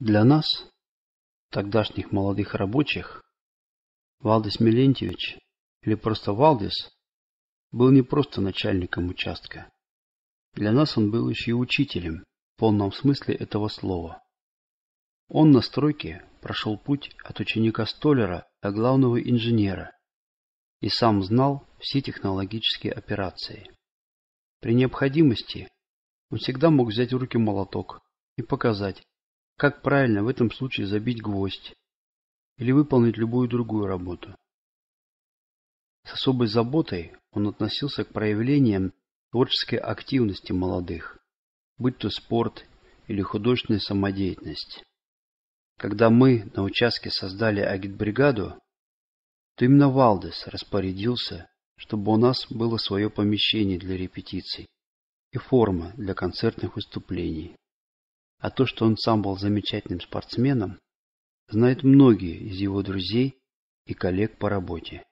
Для нас, тогдашних молодых рабочих, Валдис Милентьевич, или просто Валдис, был не просто начальником участка. Для нас он был еще и учителем, в полном смысле этого слова. Он на стройке прошел путь от ученика-столера до главного инженера и сам знал все технологические операции. При необходимости он всегда мог взять в руки молоток и показать, как правильно в этом случае забить гвоздь или выполнить любую другую работу? С особой заботой он относился к проявлениям творческой активности молодых, будь то спорт или художественная самодеятельность. Когда мы на участке создали агитбригаду, то именно Валдес распорядился, чтобы у нас было свое помещение для репетиций и форма для концертных выступлений. А то, что он сам был замечательным спортсменом, знают многие из его друзей и коллег по работе.